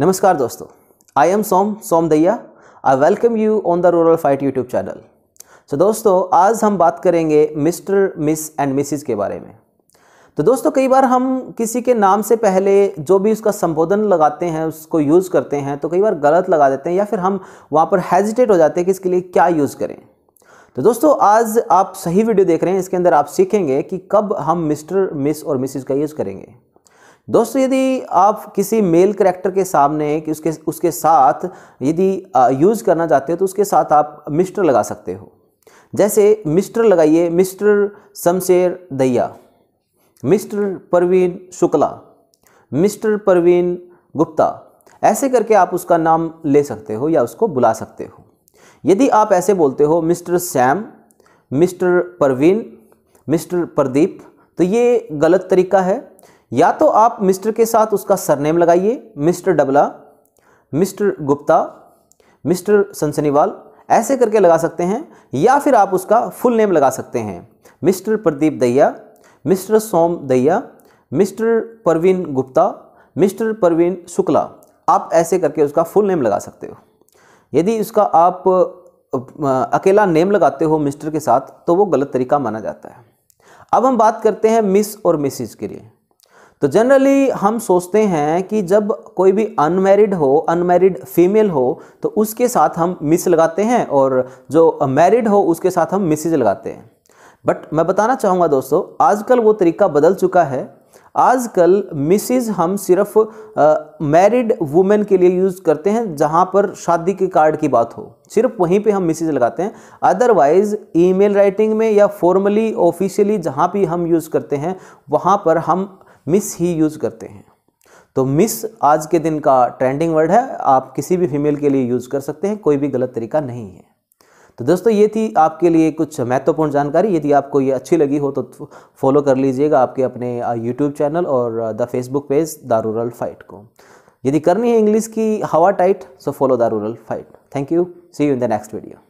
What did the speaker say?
नमस्कार दोस्तों I am Som Som Daiya I welcome you on the Rural Fight YouTube channel so दोस्तों आज हम बात करेंगे मिस्टर मिस एंड मिसिज के बारे में तो दोस्तों कई बार हम किसी के नाम से पहले जो भी उसका संबोधन लगाते हैं उसको यूज़ करते हैं तो कई बार गलत लगा देते हैं या फिर हम वहाँ पर हेजिटेट हो जाते हैं कि इसके लिए क्या यूज़ करें तो दोस्तों आज आप सही वीडियो देख रहे हैं इसके अंदर आप सीखेंगे कि कब हम मिस्टर मिस और मिसिज का यूज़ करेंगे दोस्तों यदि आप किसी मेल करेक्टर के सामने कि उसके उसके साथ यदि यूज़ करना चाहते हो तो उसके साथ आप मिस्टर लगा सकते हो जैसे मिस्टर लगाइए mister Shamsher Daiya mister Parveen Shukla mister Parveen Gupta ऐसे करके आप उसका नाम ले सकते हो या उसको बुला सकते हो यदि आप ऐसे बोलते हो mister Sam mister Parveen mister Pradeep तो ये गलत तरीका है या तो आप मिस्टर के साथ उसका सरनेम लगाइए mister Dabla mister Gupta mister Sansanwal ऐसे करके लगा सकते हैं या फिर आप उसका फुल नेम लगा सकते हैं मिस्टर प्रदीप दैया mister Som Daiya mister Parveen Gupta mister Parveen Shukla आप ऐसे करके उसका फुल नेम लगा सकते हो यदि उसका आप अकेला नेम लगाते हो मिस्टर के साथ तो वो गलत तरीका माना जाता है अब हम बात करते हैं मिस और मिसिज के लिए तो जनरली हम सोचते हैं कि जब कोई भी अनमेरिड हो अनमेरिड फीमेल हो तो उसके साथ हम मिस लगाते हैं और जो मैरिड हो उसके साथ हम मिसेज लगाते हैं बट मैं बताना चाहूँगा दोस्तों आजकल वो तरीका बदल चुका है आजकल मिसिज हम सिर्फ मैरिड वुमेन के लिए यूज़ करते हैं जहाँ पर शादी के कार्ड की बात हो सिर्फ वहीं पे हम मिसिज लगाते हैं अदरवाइज़ ईमेल राइटिंग में या फॉर्मली ऑफिशियली जहाँ भी हम यूज़ करते हैं वहाँ पर हम मिस ही यूज़ करते हैं तो मिस आज के दिन का ट्रेंडिंग वर्ड है आप किसी भी फीमेल के लिए यूज़ कर सकते हैं कोई भी गलत तरीका नहीं है तो दोस्तों ये थी आपके लिए कुछ महत्वपूर्ण जानकारी यदि आपको ये अच्छी लगी हो तो, तो फॉलो कर लीजिएगा आपके अपने यूट्यूब चैनल और the Facebook page the Rural Fight को यदि करनी है इंग्लिश की हवा tight so follow the Rural Fight thank you see you in the next video